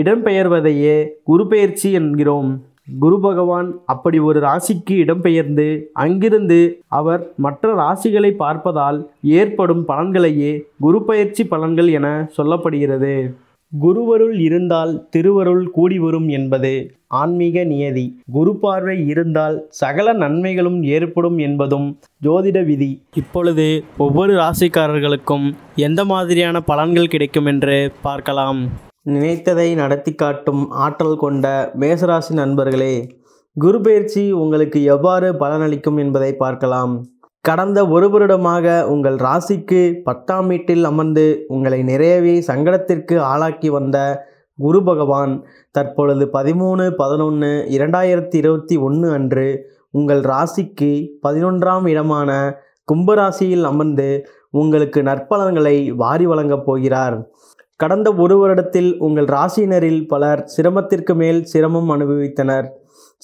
இடம்பெயர்வதையே குருபெயர்ச்சி என்கிறோம் குரு பகவான் அப்படி ஒரு ராசிக்கு இடம்பெயர்ந்து அங்கிருந்து அவர் மற்ற ராசிகளை பார்ப்பதால் ஏற்படும் பலன்களையே குரு பயிற்சி பலன்கள் என சொல்லப்படுகிறது குருவருள் இருந்தால் திருவருள் கூடி வரும் என்பது ஆன்மீக நியதி குரு பார்வை இருந்தால் சகல நன்மைகளும் ஏற்படும் என்பதும் ஜோதிட விதி இப்பொழுது ஒவ்வொரு ராசிக்காரர்களுக்கும் எந்த மாதிரியான பலன்கள் கிடைக்கும் என்று பார்க்கலாம் நினைத்ததை நடத்தி காட்டும் ஆற்றல் கொண்ட மேசராசி நண்பர்களே குரு பயிற்சி உங்களுக்கு எவ்வாறு பலனளிக்கும் என்பதை பார்க்கலாம் கடந்த ஒரு வருடமாக உங்கள் ராசிக்கு பத்தாம் வீட்டில் அமர்ந்து உங்களை நிறையவே சங்கடத்திற்கு ஆளாக்கி வந்த குரு பகவான் தற்பொழுது பதிமூணு பதினொன்று இரண்டாயிரத்தி இருபத்தி ஒன்று அன்று உங்கள் ராசிக்கு பதினொன்றாம் இடமான கும்பராசியில் அமர்ந்து உங்களுக்கு நற்பலன்களை வாரி வழங்கப் போகிறார் கடந்த ஒரு வருடத்தில் உங்கள் ராசியினரில் பலர் சிரமத்திற்கு மேல் சிரமம் அனுபவித்தனர்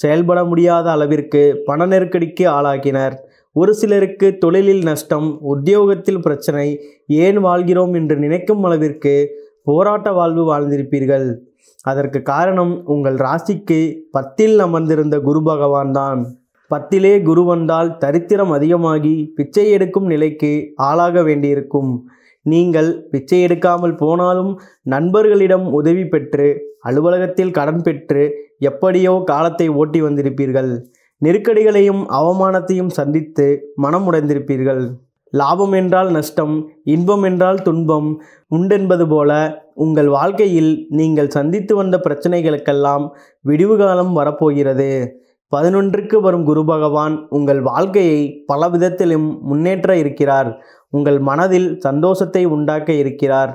செயல்பட முடியாத அளவிற்கு பண நெருக்கடிக்கு ஆளாகினர் ஒரு சிலருக்கு தொழிலில் நஷ்டம் உத்தியோகத்தில் பிரச்சனை ஏன் வாழ்கிறோம் என்று நினைக்கும் அளவிற்கு போராட்ட வாழ்வு வாழ்ந்திருப்பீர்கள் அதற்கு காரணம் உங்கள் ராசிக்கு பத்தில் அமர்ந்திருந்த குரு பகவான் தான் பத்திலே குரு வந்தால் தரித்திரம் அதிகமாகி பிச்சை எடுக்கும் நிலைக்கு ஆளாக வேண்டியிருக்கும் நீங்கள் பிச்சை எடுக்காமல் போனாலும் நண்பர்களிடம் உதவி பெற்று அலுவலகத்தில் கடன் பெற்று எப்படியோ காலத்தை ஓட்டி வந்திருப்பீர்கள் நெருக்கடிகளையும் அவமானத்தையும் சந்தித்து மனம் உடைந்திருப்பீர்கள் லாபம் என்றால் நஷ்டம் இன்பம் என்றால் துன்பம் உண்டென்பது போல உங்கள் வாழ்க்கையில் நீங்கள் சந்தித்து வந்த பிரச்சனைகளுக்கெல்லாம் விடிவுகாலம் வரப்போகிறது பதினொன்றுக்கு வரும் குரு பகவான் உங்கள் வாழ்க்கையை பல விதத்திலும் முன்னேற்ற இருக்கிறார் உங்கள் மனதில் சந்தோஷத்தை உண்டாக்க இருக்கிறார்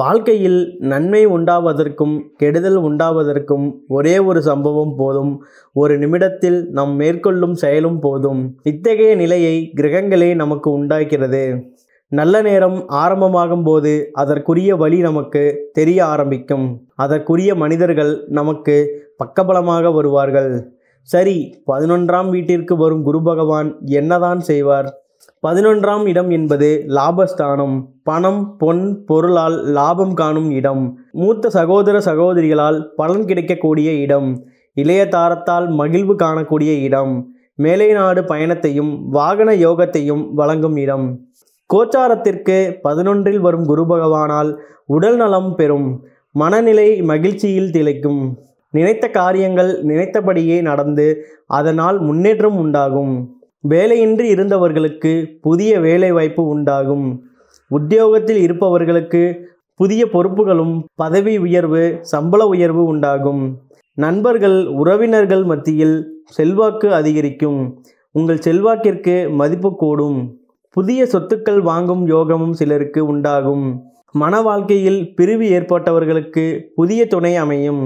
வாழ்க்கையில் நன்மை உண்டாவதற்கும் கெடுதல் உண்டாவதற்கும் ஒரே ஒரு சம்பவம் போதும் ஒரு நிமிடத்தில் நாம் மேற்கொள்ளும் செயலும் போதும் இத்தகைய நிலையை கிரகங்களே நமக்கு உண்டாக்கிறது நல்ல நேரம் ஆரம்பமாகும் போது அதற்குரிய வழி நமக்கு தெரிய ஆரம்பிக்கும் அதற்குரிய மனிதர்கள் நமக்கு பக்கபலமாக வருவார்கள் சரி பதினொன்றாம் வீட்டிற்கு வரும் குரு பகவான் என்னதான் செய்வார் பதினொன்றாம் இடம் என்பது லாபஸ்தானம் பணம் பொன் பொருளால் லாபம் காணும் இடம் மூத்த சகோதர சகோதரிகளால் பலன் கிடைக்கக்கூடிய இடம் இளைய தாரத்தால் மகிழ்வு காணக்கூடிய இடம் மேலை நாடு பயணத்தையும் வாகன யோகத்தையும் வழங்கும் இடம் கோச்சாரத்திற்கு பதினொன்றில் வரும் குரு பகவானால் உடல் நலம் பெறும் மனநிலை மகிழ்ச்சியில் திளைக்கும் நினைத்த காரியங்கள் நினைத்தபடியே நடந்து அதனால் முன்னேற்றம் உண்டாகும் வேலையின்றி இருந்தவர்களுக்கு புதிய வேலைவாய்ப்பு உண்டாகும் உத்தியோகத்தில் இருப்பவர்களுக்கு புதிய பொறுப்புகளும் பதவி உயர்வு சம்பள உயர்வு உண்டாகும் நண்பர்கள் உறவினர்கள் மத்தியில் செல்வாக்கு அதிகரிக்கும் உங்கள் செல்வாக்கிற்கு மதிப்பு கூடும் புதிய சொத்துக்கள் வாங்கும் யோகமும் சிலருக்கு உண்டாகும் மன வாழ்க்கையில் பிரிவு ஏற்பட்டவர்களுக்கு புதிய துணை அமையும்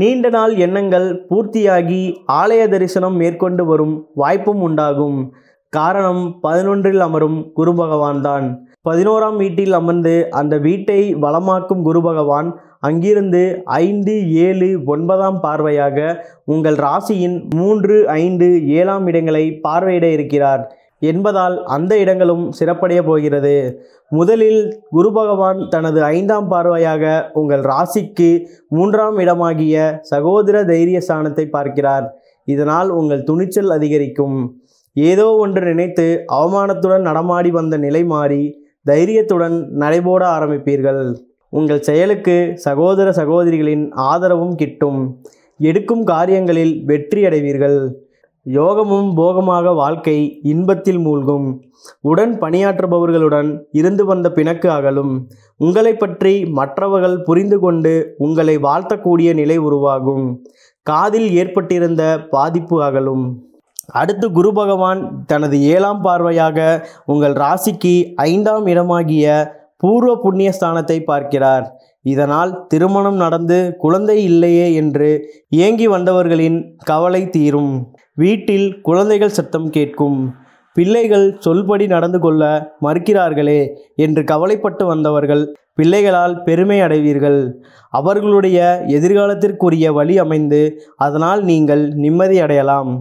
நீண்ட நாள் எண்ணங்கள் பூர்த்தியாகி ஆலய தரிசனம் மேற்கொண்டு வரும் வாய்ப்பும் உண்டாகும் காரணம் பதினொன்றில் அமரும் குரு பகவான் தான் பதினோராம் வீட்டில் அமர்ந்து அந்த வீட்டை வளமாக்கும் குரு பகவான் அங்கிருந்து ஐந்து ஏழு ஒன்பதாம் பார்வையாக உங்கள் ராசியின் மூன்று ஐந்து ஏழாம் இடங்களை பார்வையிட இருக்கிறார் என்பதால் அந்த இடங்களும் சிறப்படைய போகிறது முதலில் குரு பகவான் தனது ஐந்தாம் பார்வையாக உங்கள் ராசிக்கு மூன்றாம் இடமாகிய சகோதர தைரிய ஸ்தானத்தை பார்க்கிறார் இதனால் உங்கள் துணிச்சல் அதிகரிக்கும் ஏதோ ஒன்று நினைத்து அவமானத்துடன் நடமாடி வந்த நிலை மாறி தைரியத்துடன் நடைபோட ஆரம்பிப்பீர்கள் உங்கள் செயலுக்கு சகோதர சகோதரிகளின் ஆதரவும் கிட்டும் எடுக்கும் காரியங்களில் வெற்றி அடைவீர்கள் யோகமும் போகமாக வாழ்க்கை இன்பத்தில் மூழ்கும் உடன் பணியாற்றுபவர்களுடன் இருந்து வந்த பிணக்கு அகலும் உங்களை பற்றி மற்றவர்கள் புரிந்து கொண்டு உங்களை வாழ்த்தக்கூடிய நிலை உருவாகும் காதில் ஏற்பட்டிருந்த பாதிப்பு அகலும் அடுத்து குரு பகவான் தனது ஏழாம் பார்வையாக உங்கள் ராசிக்கு ஐந்தாம் இடமாகிய பூர்வ புண்ணியஸ்தானத்தை பார்க்கிறார் இதனால் திருமணம் நடந்து குழந்தை இல்லையே என்று ஏங்கி வந்தவர்களின் கவலை தீரும் வீட்டில் குழந்தைகள் சத்தம் கேட்கும் பிள்ளைகள் சொல்படி நடந்து கொள்ள மறுக்கிறார்களே என்று கவலைப்பட்டு வந்தவர்கள் பிள்ளைகளால் பெருமை அடைவீர்கள் அவர்களுடைய எதிர்காலத்திற்குரிய வழி அமைந்து அதனால் நீங்கள் நிம்மதி அடையலாம்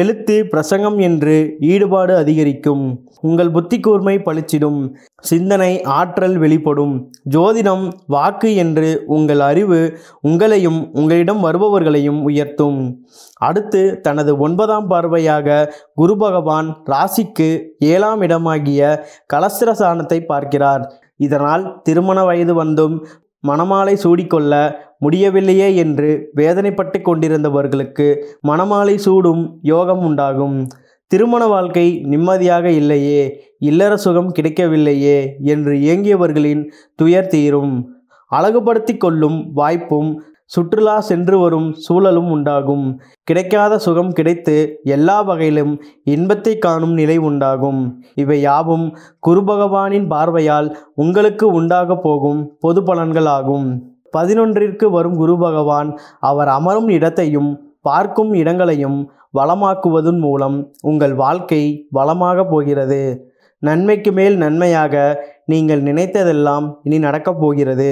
எழுத்து பிரசங்கம் என்று ஈடுபாடு அதிகரிக்கும் உங்கள் புத்தி கூர்மை பளிச்சிடும் சிந்தனை ஆற்றல் வெளிப்படும் ஜோதிடம் வாக்கு என்று உங்கள் அறிவு உங்களையும் உங்களிடம் வருபவர்களையும் உயர்த்தும் அடுத்து தனது ஒன்பதாம் பார்வையாக குரு பகவான் ராசிக்கு ஏழாம் இடமாகிய கலசிரசானத்தை பார்க்கிறார் இதனால் திருமண வயது வந்தும் மணமாலை சூடிக்கொள்ள முடியவில்லையே என்று வேதனைப்பட்டு கொண்டிருந்தவர்களுக்கு மணமாலை சூடும் யோகம் உண்டாகும் திருமண வாழ்க்கை நிம்மதியாக இல்லையே இல்லற சுகம் கிடைக்கவில்லையே என்று இயங்கியவர்களின் துயர் தீரும் அழகுபடுத்தி கொள்ளும் வாய்ப்பும் சுற்றுலா சென்று வரும் சூழலும் உண்டாகும் கிடைக்காத சுகம் கிடைத்து எல்லா வகையிலும் இன்பத்தை காணும் நிலை உண்டாகும் இவை யாவும் குரு பகவானின் பார்வையால் உங்களுக்கு உண்டாக போகும் பொது பலன்கள் ஆகும் பதினொன்றிற்கு வரும் குரு பகவான் அவர் அமரும் இடத்தையும் பார்க்கும் இடங்களையும் வளமாக்குவதன் மூலம் உங்கள் வாழ்க்கை வளமாக போகிறது நன்மைக்கு மேல் நன்மையாக நீங்கள் நினைத்ததெல்லாம் இனி நடக்கப் போகிறது